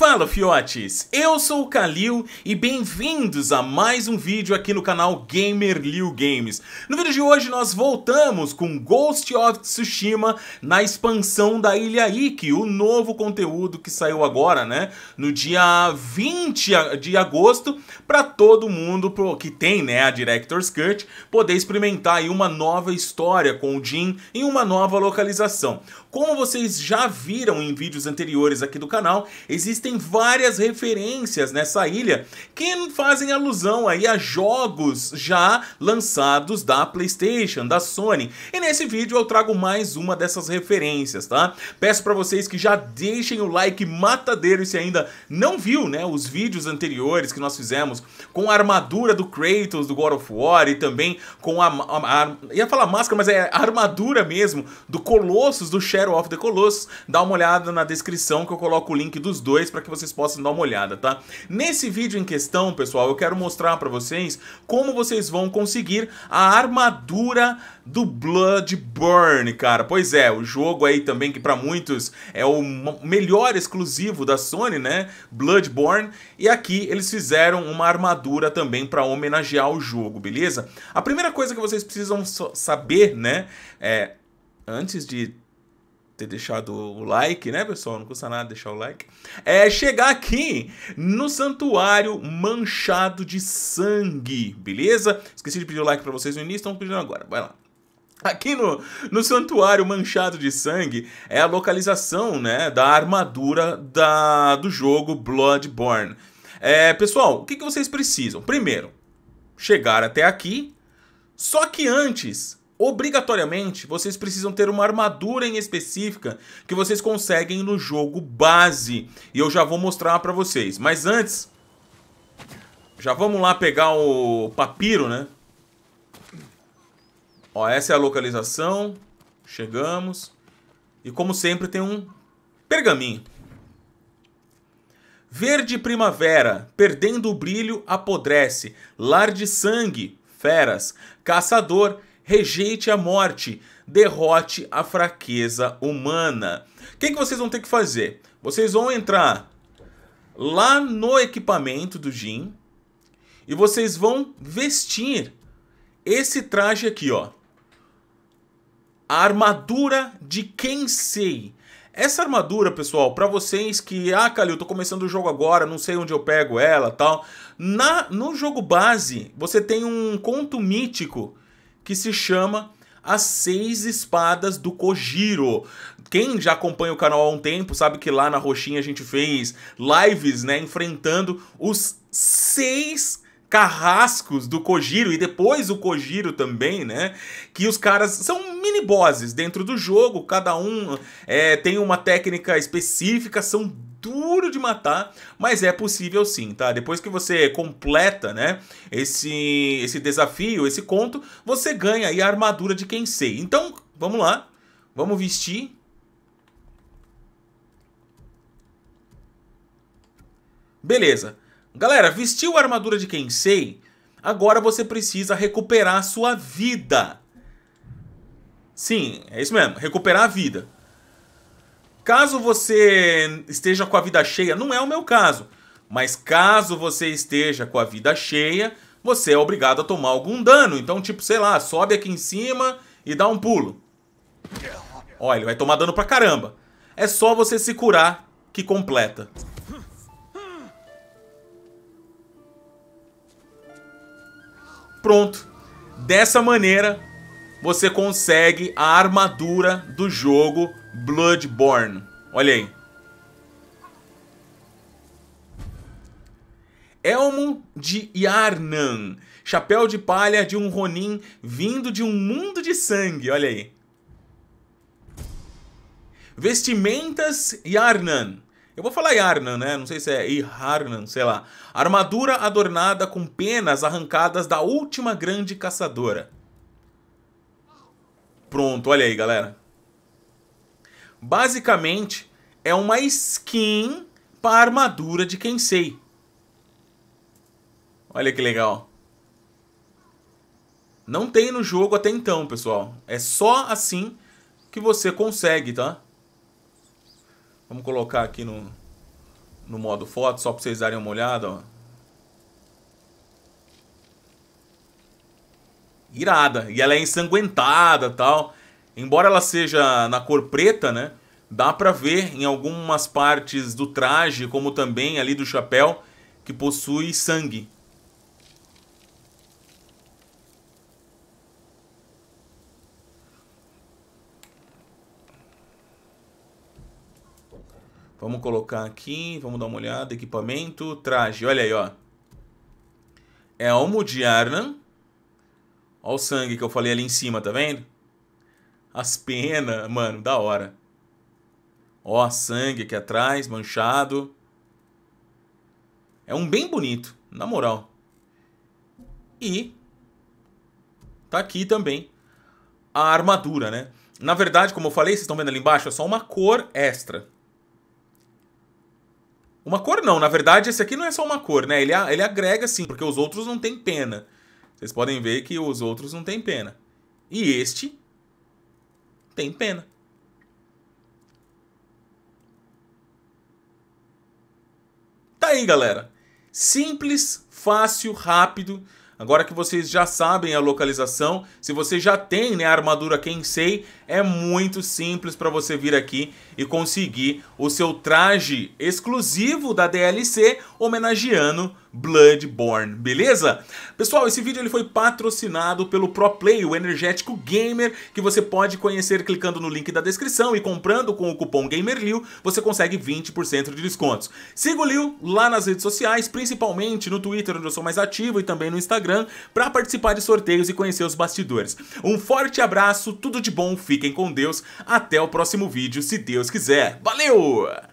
Fala fiotes, eu sou o Kalil e bem-vindos a mais um vídeo aqui no canal Gamer Liu Games. No vídeo de hoje nós voltamos com Ghost of Tsushima na expansão da Ilha Ikki, o novo conteúdo que saiu agora, né, no dia 20 de agosto, para todo mundo que tem, né, a Director's Cut, poder experimentar aí uma nova história com o Jin em uma nova localização. Como vocês já viram em vídeos anteriores aqui do canal, existem existem várias referências nessa ilha que fazem alusão aí a jogos já lançados da Playstation, da Sony. E nesse vídeo eu trago mais uma dessas referências, tá? Peço para vocês que já deixem o like matadeiro se ainda não viu, né, os vídeos anteriores que nós fizemos com a armadura do Kratos do God of War e também com a, a, a ia falar máscara, mas é a armadura mesmo do Colossus do Shadow of the Colossus. Dá uma olhada na descrição que eu coloco o link dos dois para que vocês possam dar uma olhada, tá? Nesse vídeo em questão, pessoal, eu quero mostrar para vocês como vocês vão conseguir a armadura do Bloodborne, cara. Pois é, o jogo aí também que para muitos é o melhor exclusivo da Sony, né? Bloodborne. E aqui eles fizeram uma armadura também para homenagear o jogo, beleza? A primeira coisa que vocês precisam saber, né? É, antes de ter deixado o like, né, pessoal? Não custa nada deixar o like. É chegar aqui no santuário manchado de sangue, beleza? Esqueci de pedir o like para vocês no início, estão pedindo agora. Vai lá. Aqui no, no santuário manchado de sangue é a localização né, da armadura da, do jogo Bloodborne. É, pessoal, o que, que vocês precisam? Primeiro, chegar até aqui. Só que antes, Obrigatoriamente, vocês precisam ter uma armadura em específica que vocês conseguem no jogo base. E eu já vou mostrar pra vocês. Mas antes, já vamos lá pegar o papiro, né? Ó, essa é a localização. Chegamos. E como sempre, tem um pergaminho. Verde primavera, perdendo o brilho, apodrece. Lar de sangue, feras. Caçador, rejeite a morte, derrote a fraqueza humana. O que, que vocês vão ter que fazer? Vocês vão entrar lá no equipamento do Jin e vocês vão vestir esse traje aqui, ó. A armadura de quem sei. Essa armadura, pessoal, para vocês que, ah, Calil, tô começando o jogo agora, não sei onde eu pego ela, tal. Na no jogo base, você tem um conto mítico que se chama As Seis Espadas do Kojiro. Quem já acompanha o canal há um tempo sabe que lá na Roxinha a gente fez lives, né, enfrentando os seis carrascos do Kojiro e depois o Kojiro também, né? Que os caras são mini bosses dentro do jogo, cada um é, tem uma técnica específica, são duro de matar, mas é possível sim, tá? Depois que você completa, né, esse, esse desafio, esse conto, você ganha aí a armadura de quem sei. Então, vamos lá, vamos vestir. Beleza. Galera, vestiu a armadura de quem sei. agora você precisa recuperar a sua vida. Sim, é isso mesmo, recuperar a vida. Caso você esteja com a vida cheia, não é o meu caso, mas caso você esteja com a vida cheia, você é obrigado a tomar algum dano. Então, tipo, sei lá, sobe aqui em cima e dá um pulo. Olha, ele vai tomar dano pra caramba. É só você se curar que completa. Pronto. Dessa maneira, você consegue a armadura do jogo Bloodborne. Olha aí. Elmo de Yarnan, chapéu de palha de um Ronin vindo de um mundo de sangue, olha aí. Vestimentas Yarnan. Eu vou falar Yarnan, né? Não sei se é Yarnan, sei lá. Armadura adornada com penas arrancadas da última grande caçadora. Pronto, olha aí, galera. Basicamente, é uma skin para armadura de quem sei. Olha que legal. Não tem no jogo até então, pessoal. É só assim que você consegue, tá? Vamos colocar aqui no, no modo foto, só para vocês darem uma olhada, ó. Irada. E ela é ensanguentada tal. Embora ela seja na cor preta, né? Dá para ver em algumas partes do traje, como também ali do chapéu, que possui sangue. Vamos colocar aqui, vamos dar uma olhada, equipamento, traje, olha aí, ó. É Almo de Arnan. Olha o sangue que eu falei ali em cima, tá vendo? as penas, mano, da hora. Ó, sangue aqui atrás, manchado. É um bem bonito, na moral. E tá aqui também a armadura, né? Na verdade, como eu falei, vocês estão vendo ali embaixo, é só uma cor extra. Uma cor não, na verdade esse aqui não é só uma cor, né? Ele, ele agrega sim, porque os outros não tem pena. Vocês podem ver que os outros não tem pena. E este tem pena. Tá aí, galera. Simples, fácil, rápido. Agora que vocês já sabem a localização, se você já tem né, a armadura sei é muito simples para você vir aqui e conseguir o seu traje exclusivo da DLC homenageando Bloodborne, beleza? Pessoal, esse vídeo ele foi patrocinado pelo ProPlay, o energético gamer, que você pode conhecer clicando no link da descrição e comprando com o cupom GAMERLIU, você consegue 20% de descontos. Siga o Liu lá nas redes sociais, principalmente no Twitter, onde eu sou mais ativo, e também no Instagram, para participar de sorteios e conhecer os bastidores. Um forte abraço, tudo de bom, fique fiquem com Deus. Até o próximo vídeo, se Deus quiser. Valeu!